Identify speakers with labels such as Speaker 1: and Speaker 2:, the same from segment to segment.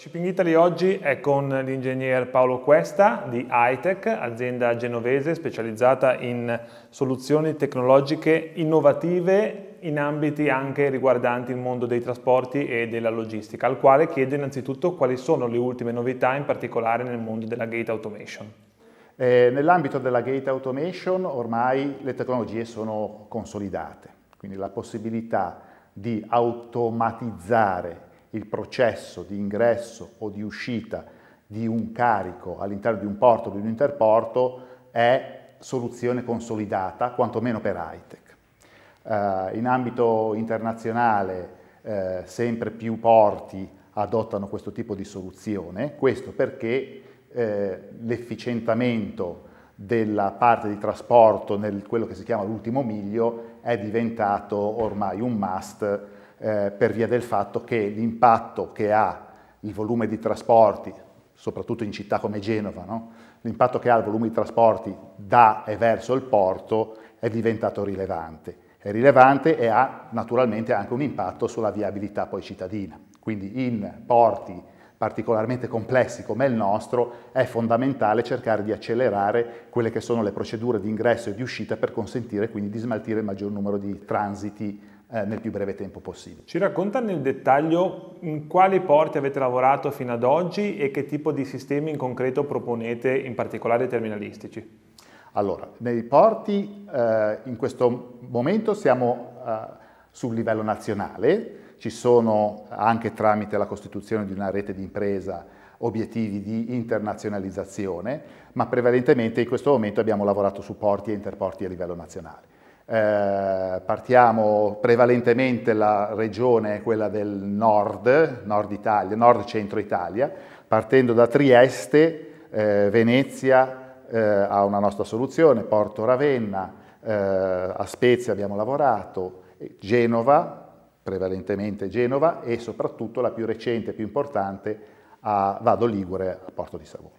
Speaker 1: Shipping Italy oggi è con l'ingegner Paolo Questa di Hitech,
Speaker 2: azienda genovese specializzata in soluzioni tecnologiche innovative in ambiti anche riguardanti il mondo dei trasporti e della logistica, al quale chiede
Speaker 1: innanzitutto quali sono le ultime novità, in particolare nel mondo della gate automation. Eh, nell'ambito della gate automation ormai le tecnologie sono consolidate, quindi la possibilità di automatizzare il processo di ingresso o di uscita di un carico all'interno di un porto o di un interporto è soluzione consolidata, quantomeno per ITEC. Eh, in ambito internazionale eh, sempre più porti adottano questo tipo di soluzione, questo perché eh, l'efficientamento della parte di trasporto nel quello che si chiama l'ultimo miglio è diventato ormai un must eh, per via del fatto che l'impatto che ha il volume di trasporti, soprattutto in città come Genova, no? l'impatto che ha il volume di trasporti da e verso il porto è diventato rilevante. È rilevante e ha naturalmente anche un impatto sulla viabilità poi cittadina. Quindi in porti particolarmente complessi come il nostro, è fondamentale cercare di accelerare quelle che sono le procedure di ingresso e di uscita per consentire quindi di smaltire il maggior numero di transiti eh, nel più breve tempo possibile. Ci racconta nel dettaglio in quali porti avete
Speaker 2: lavorato fino ad oggi e che tipo di sistemi in concreto proponete, in particolare terminalistici?
Speaker 1: Allora, nei porti eh, in questo momento siamo eh, sul livello nazionale, ci sono anche tramite la costituzione di una rete di impresa obiettivi di internazionalizzazione, ma prevalentemente in questo momento abbiamo lavorato su porti e interporti a livello nazionale. Eh, partiamo prevalentemente la regione quella del nord, nord Italia, nord centro Italia, partendo da Trieste, eh, Venezia eh, ha una nostra soluzione, Porto Ravenna, eh, a Spezia abbiamo lavorato, Genova, prevalentemente Genova e soprattutto la più recente e più importante a Vado Ligure a Porto di Savona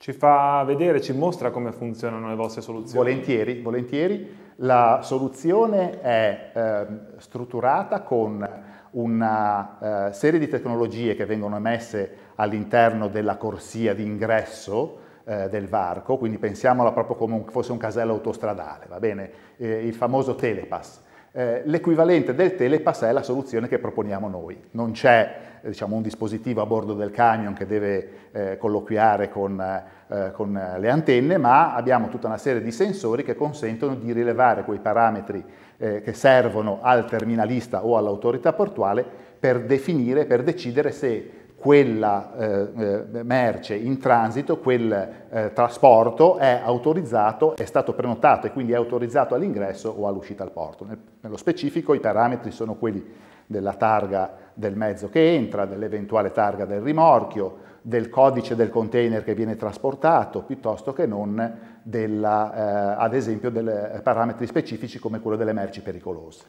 Speaker 1: ci fa vedere, ci mostra come funzionano le vostre soluzioni. Volentieri, volentieri. La soluzione è eh, strutturata con una eh, serie di tecnologie che vengono messe all'interno della corsia d'ingresso eh, del varco, quindi pensiamola proprio come un, fosse un casello autostradale, va bene? Eh, il famoso telepass eh, l'equivalente del telepass è la soluzione che proponiamo noi. Non c'è eh, diciamo, un dispositivo a bordo del camion che deve eh, colloquiare con, eh, con, le antenne, ma abbiamo tutta una serie di sensori che consentono di rilevare quei parametri che servono al terminalista o all'autorità portuale per definire, per decidere se quella eh, eh, merce in transito, quel eh, trasporto è autorizzato, è stato prenotato e quindi è autorizzato all'ingresso o all'uscita al porto. nello specifico i parametri sono quelli della targa del mezzo che entra, dell'eventuale targa del rimorchio, del codice del container che viene trasportato, piuttosto che non della, eh, ad esempio dei eh, parametri specifici come quello delle merci pericolose.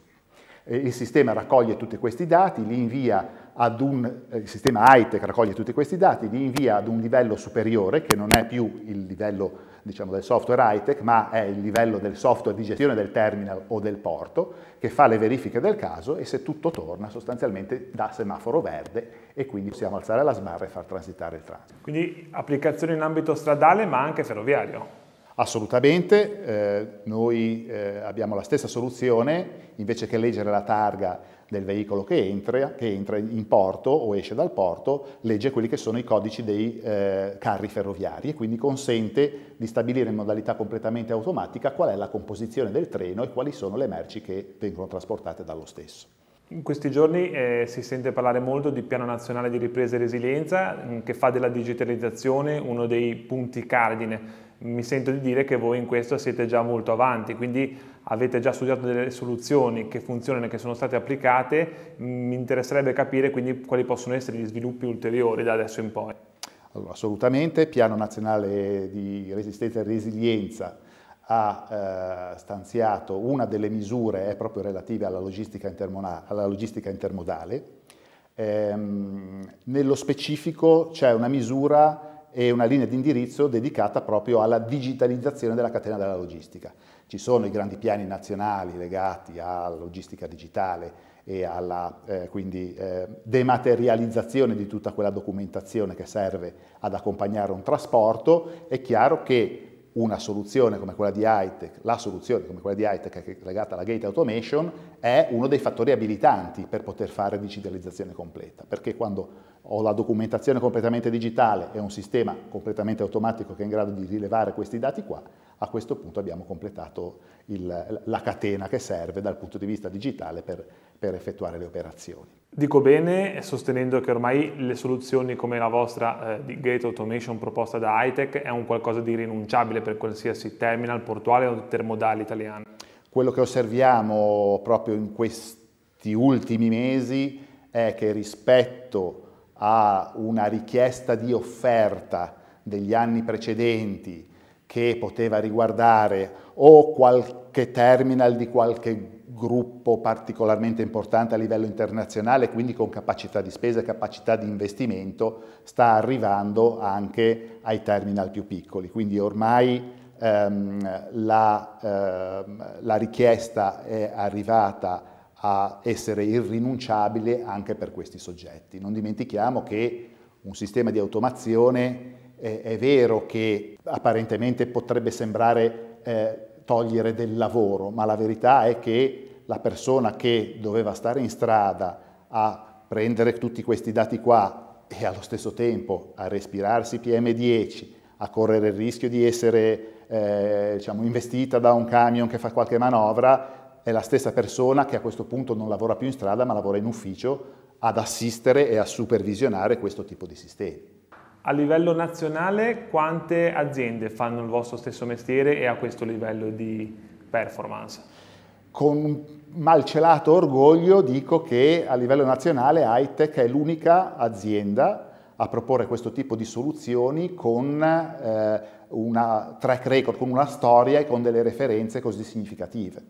Speaker 1: Eh, il sistema raccoglie tutti questi dati, li invia ad un, eh, il sistema ITEC raccoglie tutti questi dati, li invia ad un livello superiore che non è più il livello diciamo, del software high-tech, ma è il livello del software di gestione del terminal o del porto che fa le verifiche del caso e se tutto torna sostanzialmente da semaforo verde e quindi possiamo alzare la sbarra e far transitare il transito.
Speaker 2: Quindi applicazioni in ambito stradale ma anche ferroviario.
Speaker 1: Assolutamente, eh, noi eh, abbiamo la stessa soluzione, invece che leggere la targa del veicolo che entra, che entra in porto o esce dal porto, legge quelli che sono i codici dei eh, carri ferroviari e quindi consente di stabilire in modalità completamente automatica qual è la composizione del treno e quali sono le merci che vengono trasportate dallo stesso. In questi giorni eh,
Speaker 2: si sente parlare molto di Piano Nazionale di Ripresa e Resilienza mm, che fa della digitalizzazione uno dei punti cardine. Mi sento di dire che voi in questo siete già molto avanti, quindi avete già studiato delle soluzioni che funzionano e che sono state applicate. Mm, mi interesserebbe capire quindi quali possono essere gli sviluppi ulteriori da adesso in poi.
Speaker 1: Allora, assolutamente, Piano Nazionale di Resistenza e Resilienza ha eh, stanziato una delle misure è proprio relativa alla logistica, alla logistica intermodale. Ehm, nello specifico c'è una misura e una linea di indirizzo dedicata proprio alla digitalizzazione della catena della logistica. Ci sono i grandi piani nazionali legati alla logistica digitale e alla eh, quindi, eh, dematerializzazione di tutta quella documentazione che serve ad accompagnare un trasporto, è chiaro che una soluzione come quella di Hightech, la soluzione come quella di Hightech legata alla gate automation è uno dei fattori abilitanti per poter fare digitalizzazione completa, perché quando ho la documentazione completamente digitale e un sistema completamente automatico che è in grado di rilevare questi dati qua, a questo punto abbiamo completato il, la catena che serve dal punto di vista digitale per, per effettuare le operazioni.
Speaker 2: Dico bene sostenendo che ormai le soluzioni come la vostra eh, di gate automation proposta da Hitech è un qualcosa di rinunciabile per qualsiasi terminal portuale o termodale italiano.
Speaker 1: Quello che osserviamo proprio in questi ultimi mesi è che rispetto a una richiesta di offerta degli anni precedenti che poteva riguardare o qualche terminal di qualche gruppo particolarmente importante a livello internazionale, quindi con capacità di spesa e capacità di investimento, sta arrivando anche ai terminal più piccoli. Quindi ormai ehm, la, ehm, la, richiesta è arrivata a essere irrinunciabile anche per questi soggetti. Non dimentichiamo che un sistema di automazione eh, è vero che apparentemente potrebbe sembrare eh, togliere del lavoro, ma la verità è che la persona che doveva stare in strada a prendere tutti questi dati qua e allo stesso tempo a respirarsi PM10, a correre il rischio di essere eh, diciamo, investita da un camion che fa qualche manovra, è la stessa persona che a questo punto non lavora più in strada ma lavora in ufficio ad assistere e a supervisionare questo tipo di sistemi.
Speaker 2: A livello nazionale quante aziende fanno il vostro stesso mestiere e a questo livello di performance?
Speaker 1: Con malcelato orgoglio dico che a livello nazionale Hightech è l'unica azienda a proporre questo tipo di soluzioni con eh, una track record, con una storia e con delle referenze così significative.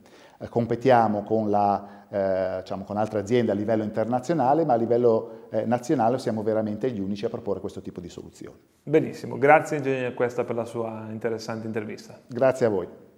Speaker 1: Eh, competiamo con, la, eh, diciamo, con, altre aziende a livello internazionale, ma a livello eh, nazionale siamo veramente gli unici a proporre questo tipo di soluzioni.
Speaker 2: Benissimo, grazie Ingegner Questa per la sua interessante intervista.
Speaker 1: Grazie a voi.